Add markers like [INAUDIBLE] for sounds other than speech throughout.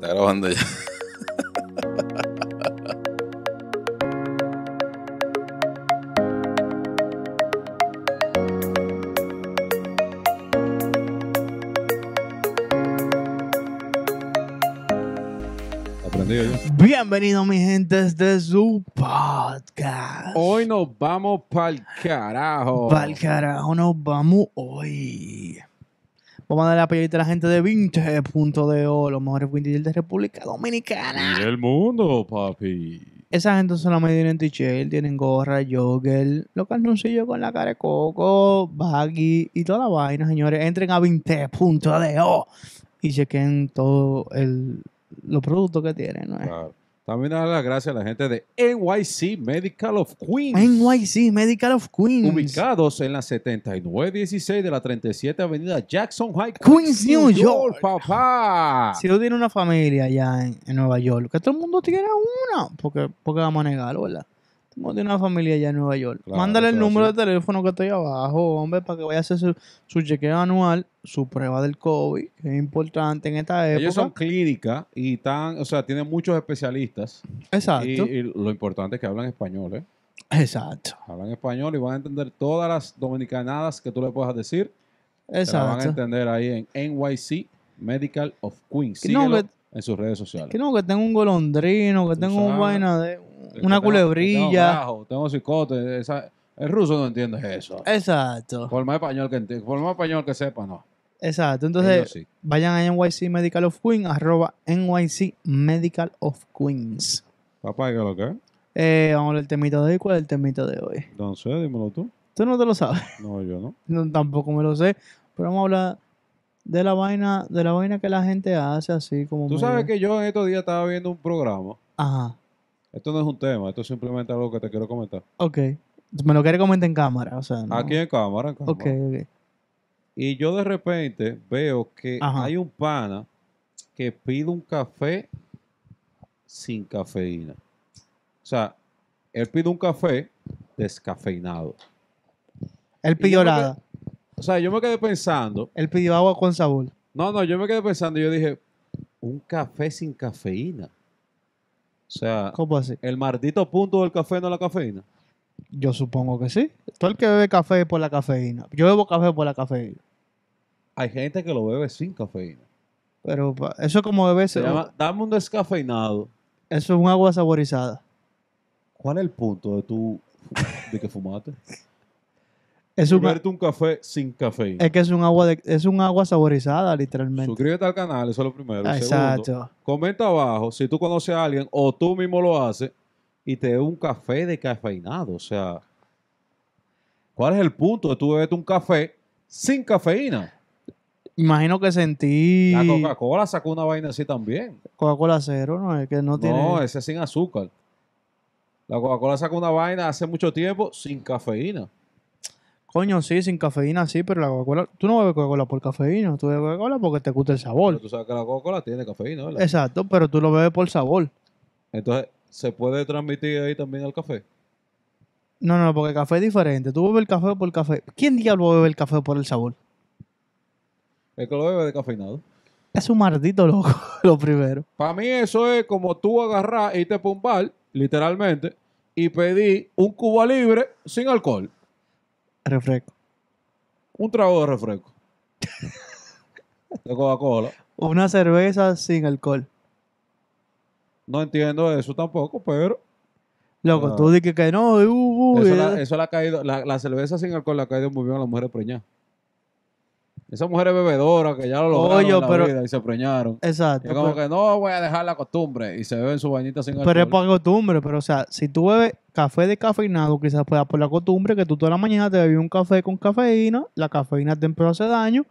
Está grabando ya. Bienvenido mi gente desde su podcast. Hoy nos vamos pa'l carajo. Pa'l carajo nos vamos hoy. Vamos a darle a a la gente de 20.deo, los mejores vintage de República Dominicana. Y el mundo, papi. Esa gente solamente tienen t-shirt, tienen gorra, jogger, los calzoncillos con la cara de coco, baggy y toda la vaina, señores. Entren a 20.deo y chequen todos los productos que tienen. ¿no? También dar las gracias a la gente de NYC Medical of Queens. NYC Medical of Queens. Ubicados en la 7916 de la 37 Avenida Jackson High, Queens, New, York, Si tú tiene una familia allá en, Nueva York, que todo el mundo tiene una, porque, porque vamos a negarlo, ¿verdad? no tiene una familia allá en Nueva York. Mándale el número de teléfono que estoy abajo, hombre, para que vaya a hacer su, chequeo anual, su prueba del COVID, que es importante en esta época. Ellos son clínicas y están, o sea, tienen muchos especialistas. Exacto. Y, lo importante es que hablan español, ¿eh? Exacto. Hablan español y van a entender todas las dominicanadas que tú le puedas decir. Exacto. Lo van a entender ahí en NYC Medical of Queens. Síguelo en sus redes sociales. Que no, que tengo un golondrino, que tengo un vaina de una culebrilla. Tengo, el ruso no entiende eso. Exacto. Por más español que, por más español que sepa, no. Exacto. Entonces, vayan a NYC Medical of Queens, arroba NYC Medical of Queens. Papá, ¿qué es lo que es? Eh, vamos a el temito de hoy. ¿Cuál es el temito de hoy? No sé, dímelo tú. Tú no te lo sabes. [LAUGHS] No, yo no. tampoco me lo sé. Pero vamos a hablar de la vaina, de la vaina que la gente hace así como. Tú sabes que yo en estos días estaba viendo un programa. Ajá. Esto no es un tema, esto es simplemente algo que te quiero comentar. Ok. Me lo quiere comentar en cámara, Aquí en cámara, en cámara. Ok, ok. Y yo de repente veo que hay un pana que pide un café sin cafeína. O sea, él pide un café descafeinado. Él pidió nada. o sea, yo me quedé pensando. Él pidió agua con sabor. No, no, yo me quedé pensando y yo dije, un café sin cafeína. O sea, ¿El maldito punto del café no la cafeína? Yo supongo que sí. Todo el que bebe café es por la cafeína. Yo bebo café por la cafeína. Hay gente que lo bebe sin cafeína. Pero eso es como beber... dame un descafeinado. Eso es un agua saborizada. ¿Cuál es el punto de tu... de que fumaste? [LAUGHS] Es un, café sin cafeína. Es que es un agua es un agua saborizada, literalmente. Suscríbete al canal, eso es lo primero. exacto. comenta abajo si tú conoces a alguien o tú mismo lo haces y te dé un café de cafeinado. O sea, ¿cuál es el punto de tú beberte un café sin cafeína? Imagino que sentí. La Coca-Cola sacó una vaina así también. Coca-Cola cero, ¿no? Es que no, tiene. No, ese es sin azúcar. La Coca-Cola sacó una vaina hace mucho tiempo sin cafeína. Coño, sí, sin cafeína sí, pero la Coca-Cola. Tú no bebes Coca-Cola por cafeína, tú bebes Coca-Cola porque te gusta el sabor. tú sabes que la Coca-Cola tiene cafeína, ¿verdad? Exacto, pero tú lo bebes por sabor. Entonces, ¿se puede transmitir ahí también al café? No, no, porque el café es diferente. Tú bebes el café por café. ¿Quién diablos bebe el café por el sabor? El que lo bebe de cafeinado. Es un maldito loco, [LAUGHS] lo primero. Para mí eso es como tú agarrar y te pumbar, literalmente, y pedir un cuba libre sin alcohol. Refresco. Un trago de refresco. [LAUGHS] de Coca-Cola. Una cerveza sin alcohol. No entiendo eso tampoco, pero. Loco, ah. tú dices que no. eso, la, ha caído. La, cerveza sin alcohol la ha caído muy bien a la mujer preñada mujer mujeres bebedoras que ya lo lograron en vida y se preñaron. Exacto. Es como que no voy a dejar la costumbre y se beben su bañita sin alcohol. Pero es por costumbre, pero o sea, si tú bebes café descafeinado, quizás pueda por la costumbre que tú toda la mañana te bebías un café con cafeína, la cafeína te empezó a hacer daño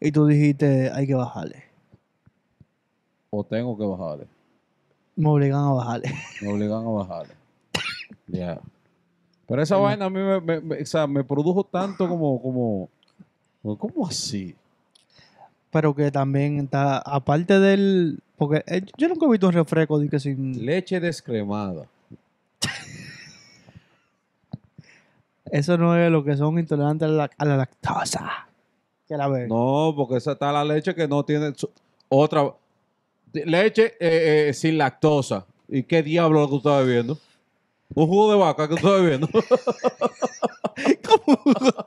y tú dijiste, hay que bajarle. O tengo que bajarle. Me obligan a bajarle. Me obligan a bajarle. [LAUGHS] Ya. Pero esa vaina a mí me, me produjo tanto como... como pues, ¿Cómo así? Pero que también está, aparte del. Porque eh, yo nunca he visto un refresco de que sin. Leche descremada. [LAUGHS] Eso no es lo que son intolerantes a la, lactosa. Que la No, porque esa está la leche que no tiene otra. Leche eh, eh, sin lactosa. ¿Y qué diablo lo que tú estás bebiendo? Un jugo de vaca que estoy bebiendo. [LAUGHS] ¿Cómo un jugo?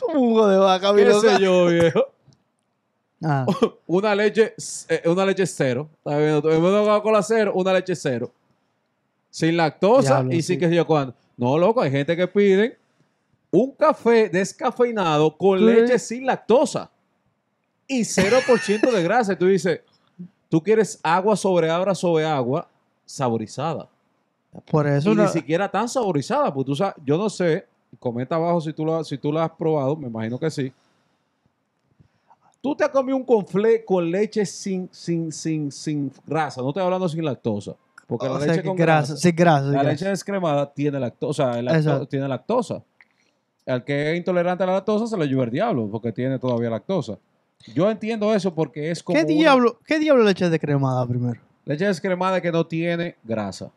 ¿Cómo un jugo de vaca, mi ¿Qué sé yo, viejo? Ah. [LAUGHS] Una leche, eh, una leche cero. ¿Estás bebiendo? En una Coca-Cola una leche cero. Sin lactosa y sin sí. que se yo cuándo. No, loco, hay gente que piden un café descafeinado con leche sin lactosa y cero ciento de grasa. Y tú dices, tú quieres agua sobre abra sobre agua saborizada. Por eso. Y ni siquiera tan saborizada, porque tú sabes, yo no sé, comenta abajo si tú, la, si tú la has probado, me imagino que sí. Tú te has comido un conflé con leche sin, sin, sin, sin grasa, no estoy hablando sin lactosa. Porque la leche sin grasa. La leche descremada tiene lactosa, tiene lactosa. Al que es intolerante a la lactosa se le lleva el diablo, porque tiene todavía lactosa. Yo entiendo eso porque es como. ¿Qué diablo, ¿qué diablo leche descremada primero? Leche descremada que no tiene grasa.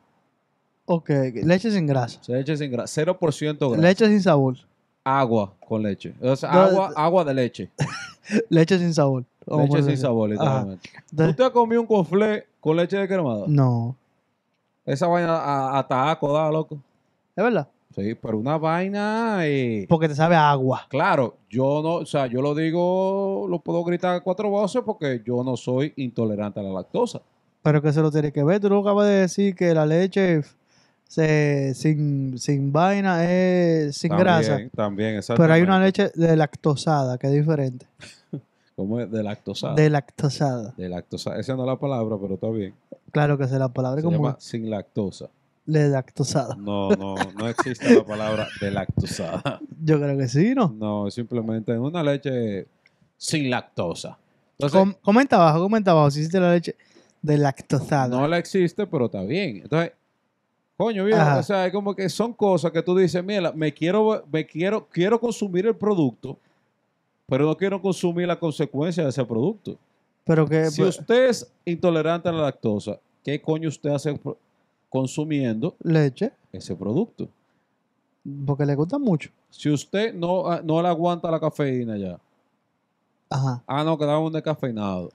Ok, leche sin grasa. leche sin grasa. 0% grasa. Leche sin sabor. Agua con leche. O sea, agua, agua de leche. [LAUGHS] leche sin sabor. Leche sin sabor, literalmente. ¿Usted ha comido un conflé con leche de descremada? No. Esa vaina hasta aco da, loco. ¿Es verdad? Sí, pero una vaina. Eh, porque te sabe a agua. Claro, yo no, o sea, yo lo digo, lo puedo gritar cuatro voces porque yo no soy intolerante a la lactosa. Pero que se lo tiene que ver. Tú no acabas de decir que la leche sin, vaina es sin grasa. También, exacto. Pero hay una leche de lactosada que es diferente. [LAUGHS] ¿Cómo es? De lactosada. De lactosada. De lactosada. Esa no es la palabra, pero está bien. Claro que es la palabra. Se como sin lactosa. le lactosada. No, no, no existe la palabra de lactosada. Yo creo que sí, ¿no? No, simplemente es una leche sin lactosa. comenta abajo, comenta abajo si hiciste la leche de lactosa. No la existe, pero está bien. Entonces, coño, o sea, es como que son cosas que tú dices, mira, me quiero, me quiero, quiero consumir el producto, pero no quiero consumir la consecuencia de ese producto. Pero que, si pues, usted es intolerante a la lactosa, ¿qué coño usted hace consumiendo leche? Ese producto. Porque le gusta mucho. Si usted no, ah, no le aguanta la cafeína ya. Ajá. Ah, no, quedaba un descafeinado.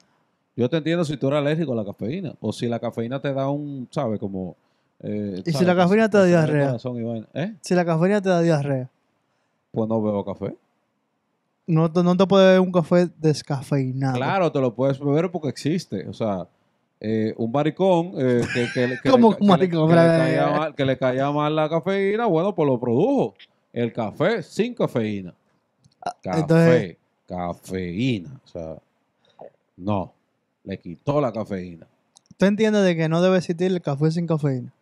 Yo te entiendo si tú eres alérgico a la cafeína o si la cafeína te da un, ¿sabes? Como... Eh, ¿Y si la cafeína te da diarrea? ¿Eh? Si la cafeína te da diarrea. Pues no bebo café. No, no te puede beber un café descafeinado. Claro, te lo puedes beber porque existe. O sea, un maricón que, le, eh, Que, le, caía mal, la cafeína, bueno, pues lo produjo. El café sin cafeína. Ah, café, cafeína. O sea, no le quitó la cafeína. ¿Tú entiendes de que no debe existir el café sin cafeína?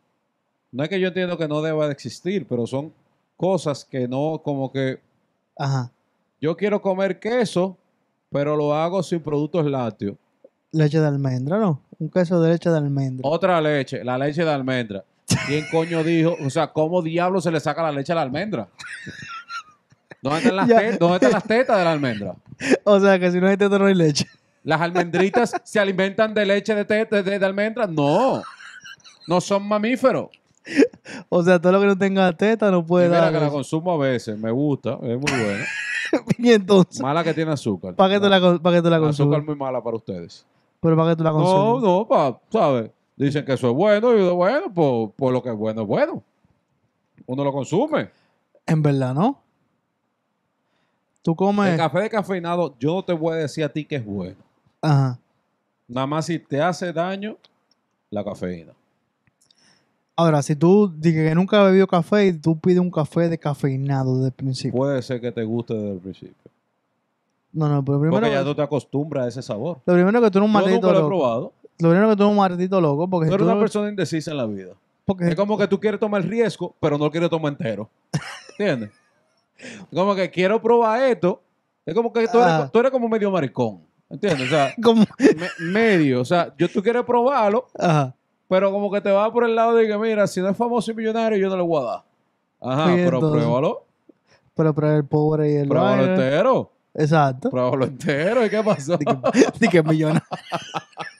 No es que yo entiendo que no deba de existir, pero son cosas que no, como que. Ajá. Yo quiero comer queso, pero lo hago sin productos lácteos. Leche de almendra, ¿no? Un queso de leche de almendra. Otra leche, la leche de almendra. ¿Quién [LAUGHS] coño dijo? O sea, ¿cómo diablo se le saca la leche a la almendra? ¿Dónde están las, [LAUGHS] tetas, ¿dónde están las tetas de la almendra? [LAUGHS] O sea, que si no hay tetas no hay leche. ¿Las almendritas se alimentan de leche de, teta, de, almendras? No. No son mamíferos. O sea, todo lo que no tenga teta no puede mira que la consumo a veces, me gusta, es muy buena. [LAUGHS] y entonces. Mala que tiene azúcar. ¿Para qué tú la, que tú consumes? Azúcar muy mala para ustedes. ¿Pero para qué tú la consumes? No, no, ¿sabes? Dicen que eso es bueno y bueno, pues, pues, lo que es bueno es bueno. Uno lo consume. En verdad, ¿no? Tú comes. El café de cafeinado, yo te voy a decir a ti que es bueno. Nada más si te hace daño la cafeína. Ahora, si tú dices que nunca has bebido café y tú pides un café descafeinado desde el principio. Puede ser que te guste desde el principio. No, no, pero primero. Porque ya tú te acostumbras a ese sabor. Lo primero que tú eres un maldito Lo probado. primero que tú eres un maldito loco. Porque tú eres una persona indecisa en la vida. es como que tú quieres tomar el riesgo, pero no lo quieres tomar entero. ¿Entiendes? [LAUGHS] como que quiero probar esto. Es como que tú ah. tú eres como medio maricón. ¿Entiendes? O sea, [LAUGHS] medio. O sea, yo tú quieres probarlo, Ajá. pero como que te vas por el lado de que, mira, si no es famoso y millonario, yo no le voy a dar. Ajá, pero pruébalo. Pero prueba el pobre y el Pruébalo entero. Exacto. Pruébalo entero. ¿Y qué pasó? Ni que es millonario.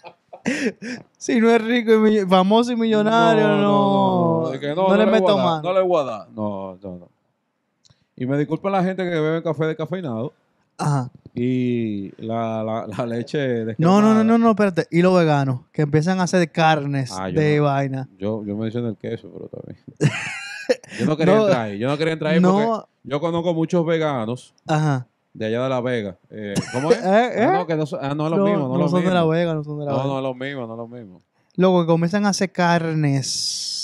[LAUGHS] si no es rico y famoso y millonario, no. No, le, meto más. No le voy a dar. No, no, no. Y me disculpen la gente que bebe café de cafeinado. Ajá y la, la, la leche no, no, no, no, no, espérate. Y los veganos, que empiezan a hacer carnes ah, de vaina. Yo, yo mencioné el queso, pero también. [LAUGHS] yo no quería entrar ahí. Yo no quería entrar ahí porque yo conozco muchos veganos. Ajá. De allá de La Vega. Eh, ¿Cómo [LAUGHS] es? ¿Eh? Ah, no, ¿Eh? que no, ah, no es lo mismo. No, son de La Vega, no son de La Vega. No, no es lo mismo, no es lo mismo. Luego que comienzan a hacer carnes.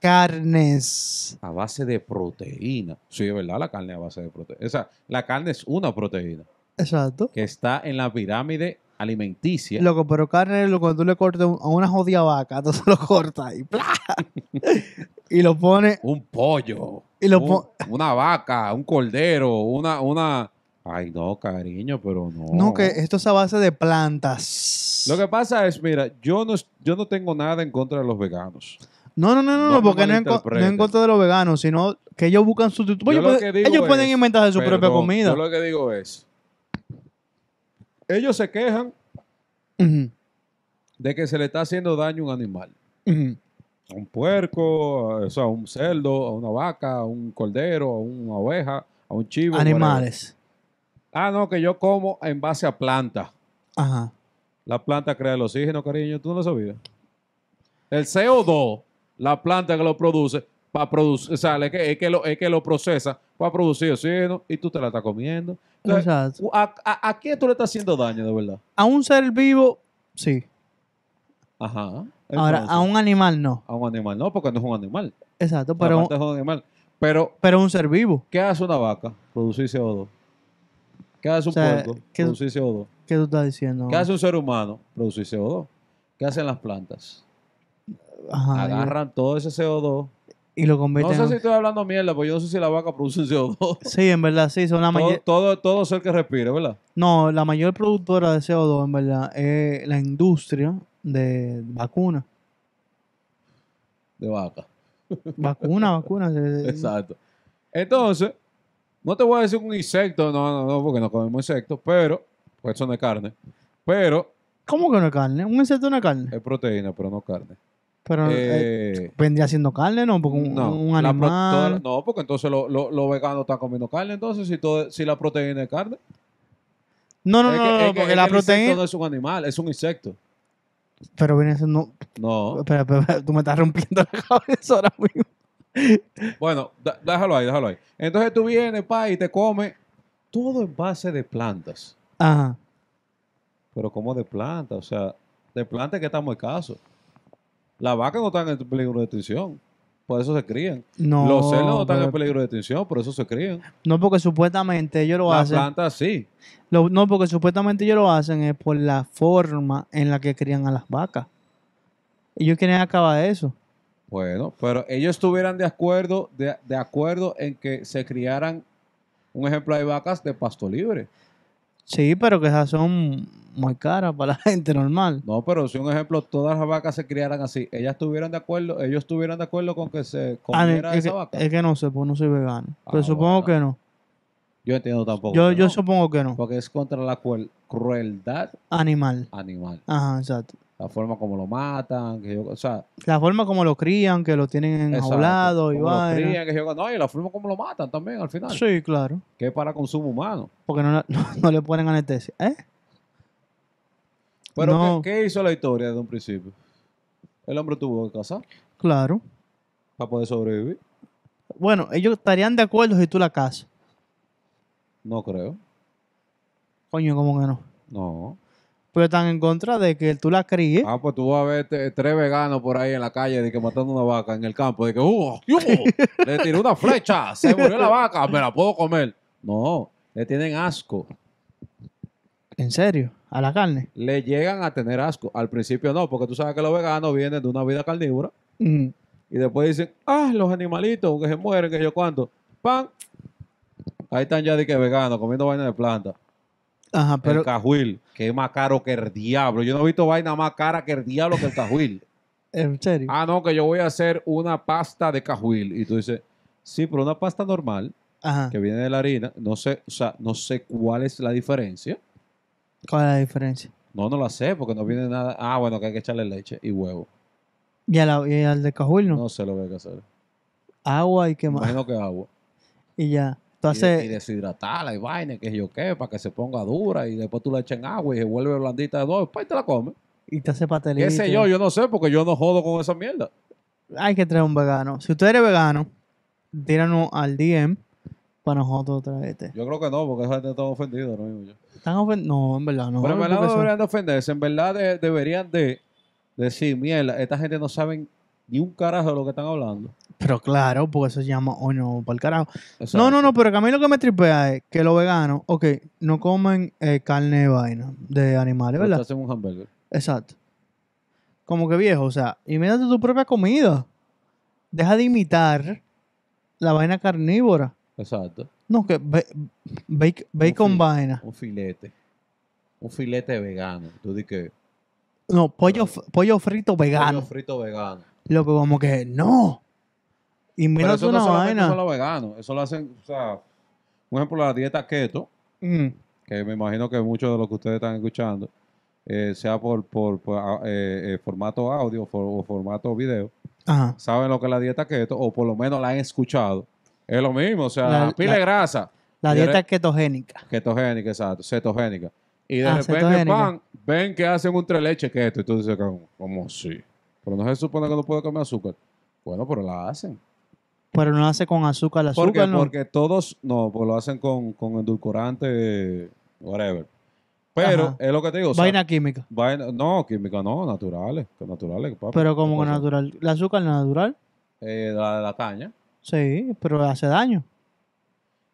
Carnes. A base de proteína. Sí, es verdad, la carne a base de proteína. O sea, la carne es una proteína. Exacto. Que está en la pirámide alimenticia. Loco, pero carne, cuando tú le cortas a una jodida vaca, tú se lo cortas y ¡plá! [LAUGHS] y lo pone Un pollo. una vaca, un cordero, una, una. Ay, no, cariño, pero no. No, que esto es a base de plantas. Lo que pasa es, mira, yo no, yo no tengo nada en contra de los veganos. No, no, no, no, porque no en, en contra de los veganos, sino que ellos buscan sustitutos. Ellos, pueden- inventar su propia comida. Yo lo que digo es, ellos se quejan de que se le está haciendo daño a un animal. A un puerco, a un cerdo, a una vaca, a un cordero, a una oveja, a un chivo. Animales. Ah, no, que yo como en base a planta. Ajá. La planta crea el oxígeno, cariño, tú no lo sabías. El CO2, la planta que lo produce, producir, o es que, lo, que lo procesa para producir oxígeno y tú te la estás comiendo. ¿a, quién tú le estás haciendo daño, de verdad? A un ser vivo, sí. Ajá. Ahora, a un animal no. A un animal no, porque no es un animal. Exacto, pero. Un, un animal. Pero. Pero un ser vivo. ¿Qué hace una vaca? Producir CO2. ¿Qué hace un o producir CO2. ¿Qué tú estás diciendo? ¿Qué hace un ser humano? Producir CO2. ¿Qué hacen las plantas? Ajá, Agarran todo ese CO2 no sé si estoy hablando mierda, porque yo no sé si la vaca produce CO2. [LAUGHS] Sí, en verdad, sí. Son la todo, mayor... todo, todo, ser que respire, ¿verdad? No, la mayor productora de CO2, en verdad, es la industria de vacunas. De vaca. [LAUGHS] Vacuna, vacuna. Exacto. Entonces, no te voy a decir un insecto, no, no, no, porque no comemos insectos, pero, pues son de carne. Pero. ¿Cómo que no es carne? Un insecto no es carne. Es proteína, pero no carne. Pero eh, eh, vendría siendo carne, ¿no? Porque un, animal. no, porque entonces los lo, veganos están comiendo carne, entonces si, todo, si la proteína es carne. No, no, no, porque la el proteína. no es un animal, es un insecto. Pero viene siendo. No. Pero, tú me estás rompiendo la cabeza ahora mismo. Bueno, déjalo ahí, déjalo ahí. Entonces tú vienes, pa, y te comes todo en base de plantas. Ajá. Pero como de plantas, o sea, de plantas que estamos escasos. Las vacas no están en peligro de extinción, por eso se crían. Los celos no están en peligro de extinción, por eso se crían. No, porque supuestamente ellos lo hacen. Las plantas sí. no, porque supuestamente ellos lo hacen es por la forma en la que crían a las vacas. Ellos quieren acabar eso. Bueno, pero ellos estuvieran de acuerdo, de, acuerdo en que se criaran, un ejemplo, de vacas de pasto libre. Sí, pero que esas son muy caras para la [LAUGHS] gente normal. No, pero si un ejemplo, todas las vacas se criaran así, ellas estuvieran de acuerdo, ellos estuvieran de acuerdo con que se ah, comiera esa que, vaca. Es que no sé, pues no soy vegano. Ah, pero pues supongo que no. Yo entiendo tampoco. Yo, supongo que no. Porque es contra la crueldad animal. Animal. Ajá, exacto la forma como lo matan, que yo, o sea, la forma como lo crían, que lo tienen enjaulado y crían, que yo, no, y la forma como lo matan también al final. Sí, claro. Que es para consumo humano. Porque no, [LAUGHS] no, le ponen anestesia, ¿eh? Pero ¿qué, hizo la historia desde un principio? El hombre tuvo que casar. Claro. Para poder sobrevivir. Bueno, ellos estarían de acuerdo si tú la casas. No creo. Coño, ¿cómo que no? No pero están en contra de que tú la críes. Ah, pues tú vas a ver tres veganos por ahí en la calle de que matando una vaca en el campo, de que, ¡uh! [LAUGHS] Le tiré una flecha, se murió la vaca, me la puedo comer. No, le tienen asco. ¿En serio? ¿A la carne? Le llegan a tener asco. Al principio no, porque tú sabes que los veganos vienen de una vida carnívora. Mm. Y después dicen, ah, los animalitos que se mueren, que yo cuánto. ¡Pam! Ahí están ya de que veganos, comiendo vaina de planta. El cajuil, que es más caro que el diablo. Yo no he visto vaina más cara que el diablo que el cajuil. ¿En serio? Ah, no, que yo voy a hacer una pasta de cajuil. Y tú dices, sí, pero una pasta normal, que viene de la harina, no sé, o sea, no sé cuál es la diferencia. ¿Cuál es la diferencia? No, no la sé, porque no viene nada. Ah, bueno, que hay que echarle leche y huevo. ¿Y, al, de cajuil no? No sé lo que hay que hacer. Agua y qué más. Imagino que agua. [LAUGHS] Y ya y, deshidratarla y vaina, que yo qué, para que se ponga dura y después tú la echen agua y se vuelve blandita de dos, después pues, te la comes. Y te hace patelito. ¿Qué sé yo? Yo no sé porque yo no jodo con esa mierda. Hay que traer un vegano. Si usted eres vegano, tíranos al DM para nosotros traerte. Este. Yo creo que no, porque esa gente está ofendida ¿Están ofendidos? No, en verdad no. Pero en verdad no deberían de ofenderse. En verdad deberían de decir, mierda, esta gente no saben y un carajo de lo que están hablando. Pero claro, porque eso se llama oh no, para el carajo. No, no, no, pero que a mí lo que me tripea es que los veganos, ok, no comen eh, carne de vaina de animales, ¿verdad? hacen un hamburger. Exacto. Como que viejo, o sea, imagínate tu propia comida. Deja de imitar la vaina carnívora. Exacto. No, que ba bacon vaina. Un filete. Un filete vegano. Tú di que. No, pollo, pollo frito vegano. Pollo frito vegano lo que como que no. Y mira, eso una no vegano. Eso lo hacen, o sea, un ejemplo, la dieta keto, mm. que me imagino que muchos de los que ustedes están escuchando, eh, sea por, por, ah, eh, eh, formato audio o formato video, saben lo que es la dieta keto, o por lo menos la han escuchado. Es lo mismo, o sea, la, pila de grasa. La dieta ketogénica. Ketogénica, exacto, cetogénica. Y ah, de repente ven que hacen un tres leche keto, y tú dices, como, como sí. Pero no se supone que no puede comer azúcar. Bueno, pero la hacen. Pero no hace con azúcar la azúcar, porque, Porque todos, no, pues lo hacen con, con endulcorante, whatever. Pero es lo que te digo. vaina química. no, química no, naturales. Naturales, Pero como que natural. Eh, ¿La azúcar natural? la de caña. Sí, pero hace daño.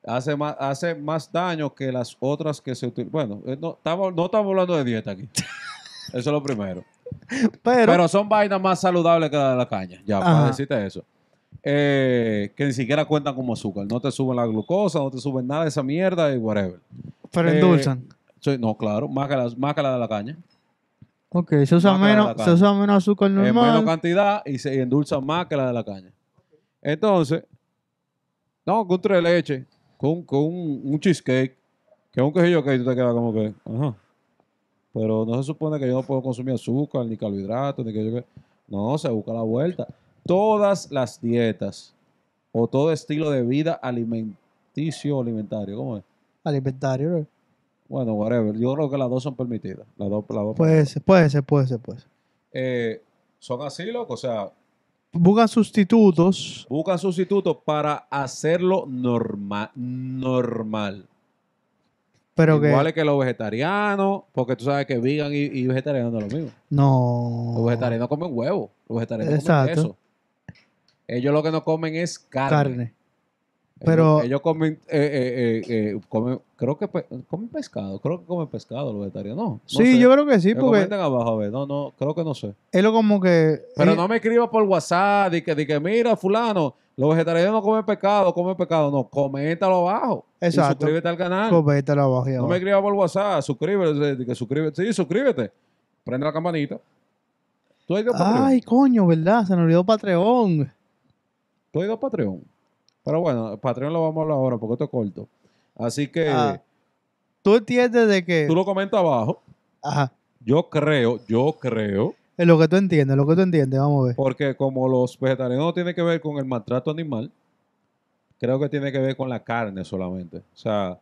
Hace más, hace más daño que las otras que se utilizan. Bueno, eh, estamos, no estamos hablando de dieta aquí. [LAUGHS] Eso es lo primero. Pero, son vainas más saludables que la de la caña. Ya, para decirte eso. Eh, que ni siquiera cuentan como azúcar. No te suben la glucosa, no te suben nada de esa mierda y whatever. Pero eh, endulzan. no, claro, más que, la, de la caña. Ok, se usa, menos, azúcar normal. menos cantidad y se endulzan más que la de la caña. Entonces, no, con tres leche, con, un, cheesecake, que un quejillo que tú te quedas como que, ajá. Pero no se supone que yo no puedo consumir azúcar, ni carbohidratos, ni que yo... No, se busca la vuelta. Todas las dietas o todo estilo de vida alimenticio alimentario, ¿cómo es? Alimentario, Bueno, whatever. Yo creo que las dos son permitidas. Las dos, las dos puede, ser, puede ser, puede ser, puede eh, son así, loco, o sea... Buscan sustitutos. Buscan sustitutos para hacerlo normal, normal. Igual que... los vegetarianos, porque tú sabes que vegan y, y vegetarianos no es lo mismo. No. Los vegetarianos comen huevo, los vegetarianos comen queso. Ellos lo que no comen es carne. Pero ellos, comen, eh, eh, eh, creo que pues, comen pescado, creo que comen pescado los vegetarianos. No, sí, yo creo que sí, porque abajo no, no, creo que no sé. Es lo como que. Pero no me escriba por WhatsApp y que, que mira fulano, los vegetarianos no comen pecado, comen pecado. No, coméntalo abajo. Exacto. suscríbete al canal. Coméntalo abajo. No me escribas por WhatsApp. Suscríbete. Que suscríbete. Sí, suscríbete. Prende la campanita. ¿Tú Patreon? Ay, coño, ¿verdad? Se nos olvidó Patreon. ¿Tú has ido Patreon? Pero bueno, Patreon lo vamos a hablar ahora porque esto es corto. Así que... Ah. Tú entiendes de que... Tú lo comentas abajo. Ajá. Yo creo, yo creo es lo que tú entiendes, lo que tú entiendes, vamos a ver. Porque como los vegetarianos no tienen que ver con el maltrato animal, creo que tiene que ver con la carne solamente. O sea,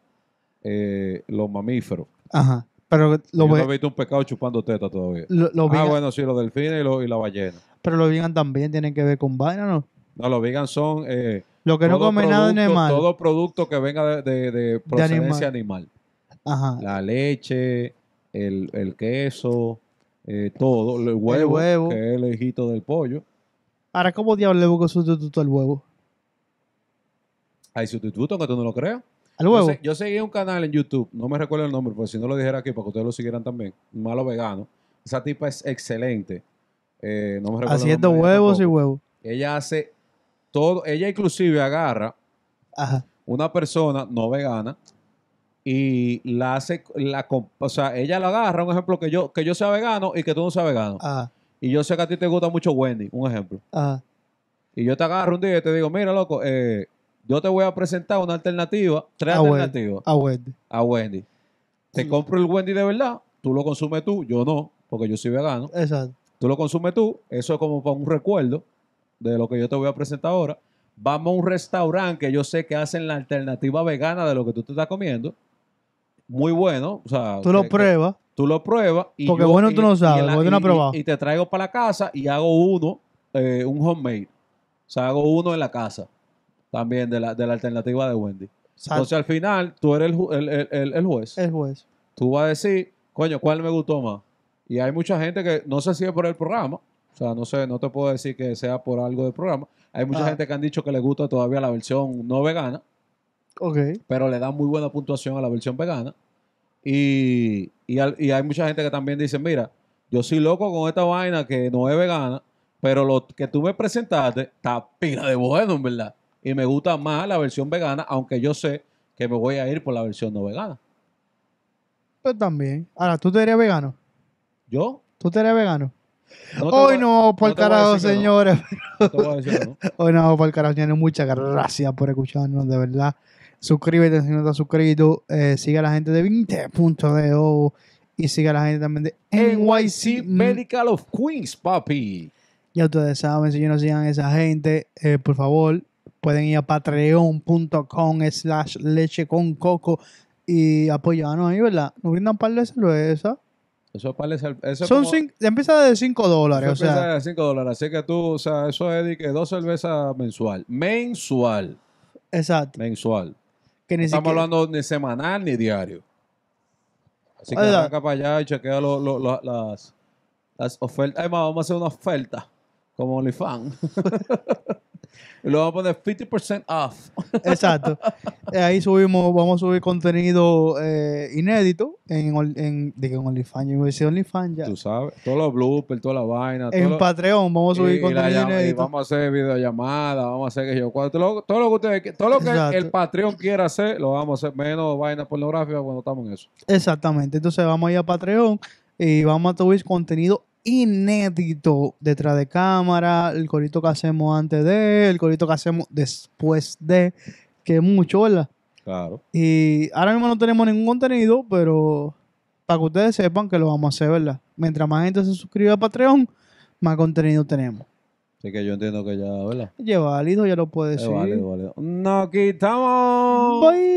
eh, los mamíferos. Ajá. Pero lo Yo no he visto un pecado chupando teta todavía. ah, bueno, sí, los delfines y, la ballena. Pero los vegan también tienen que ver con vaina, ¿no? No, los vegan son. Eh, lo que no come nada animal. Todo producto que venga de, de, de procedencia animal. Ajá. La leche, el, el queso. Eh, todo, el huevo, que es el hijito del pollo. Ahora, ¿cómo diablos le sustituto al huevo? Hay sustituto, que tú no lo creas. ¿Al Yo, seguí un canal en YouTube, no me recuerdo el nombre, porque si no lo dijera aquí, para que ustedes lo siguieran también, Malo Vegano. Esa tipa es excelente. Eh, no me recuerdo Haciendo huevos y huevos. Ella hace todo, ella inclusive agarra Ajá. una persona no vegana y la hace, la, o sea, ella la agarra, un ejemplo que yo, que yo sea vegano y que tú no seas vegano. Ah. Y yo sé que a ti te gusta mucho Wendy, un ejemplo. Ah. Y yo te agarro un día y te digo, mira, loco, eh, yo te voy a presentar una alternativa, tres alternativas. A Wendy. A Wendy. Te compro el Wendy de verdad, tú lo consumes tú, yo no, porque yo soy vegano. Exacto. Tú lo consumes tú, eso es como para un recuerdo de lo que yo te voy a presentar ahora. Vamos a un restaurante que yo sé que hacen la alternativa vegana de lo que tú te estás comiendo muy bueno. O sea, tú lo pruebas. tú lo pruebas. Y Porque bueno, tú lo no sabes. y, y, te traigo para la casa y hago uno, eh, un homemade. O sea, hago uno en la casa. También de la, alternativa de Wendy. Entonces al final tú eres el, juez. El juez. Tú vas a decir, coño, ¿cuál me gustó más? Y hay mucha gente que no sé si es por el programa. O sea, no sé, no te puedo decir que sea por algo del programa. Hay mucha ah. gente que han dicho que le gusta todavía la versión no vegana. Ok. Pero le da muy buena puntuación a la versión vegana. Y, y, hay mucha gente que también dice, mira, yo soy loco con esta vaina que no es vegana, pero lo que tú me presentaste está pila de bueno, en verdad. Y me gusta más la versión vegana, aunque yo sé que me voy a ir por la versión no vegana. yo pues también. Ahora, ¿tú te eres vegano? ¿Yo? ¿Tú te eres vegano? Hoy no, por carajo, señores. Hoy no, por carajo, señores. Muchas gracias por escucharnos, de verdad. Suscríbete si no estás suscrito. Eh, sigue a la gente de 20.de y sigue a la gente también de NYC Medical of Queens, papi. Ya ustedes saben, si no sigan a esa gente, eh, por favor, pueden ir a patreon.com slash leche con coco y apoyarnos ahí, ¿verdad? Nos brindan un par de cerveza Eso es Eso Son empieza de 5 dólares. empieza desde de 5 dólares. Así que tú, o sea, eso es que dos cervezas mensual. Mensual. Exacto. Mensual. Que estamos hablando ni semanal ni diario. Así que venga acá para allá y chequea las, las, ofertas. Además, vamos a hacer una oferta como OnlyFans. [LAUGHS] Lo vamos a poner 50% off. [LAUGHS] Exacto. Eh, ahí subimos, vamos a subir contenido eh, inédito en, en, en OnlyFans. Yo decía OnlyFans Tú sabes, todos los bloopers, toda la vaina. En Patreon vamos a subir contenido inédito. vamos a hacer videollamadas, vamos a hacer que yo Todo, lo, que ustedes, todo lo que el Patreon quiera hacer, lo vamos a hacer. Menos vaina pornográfica cuando estamos en eso. Exactamente. Entonces vamos a ir a Patreon y vamos a subir contenido inédito detrás de cámara, el corito que hacemos antes de, el corito que hacemos después de, que es mucho, ¿verdad? Claro. Y ahora mismo no tenemos ningún contenido, pero para que ustedes sepan que lo vamos a hacer, ¿verdad? Mientras más gente se suscriba a Patreon, más contenido tenemos. Así que yo entiendo que ya, ¿verdad? Lleva válido, ya lo puede decir. Válido, válido. Nos quitamos. Bye.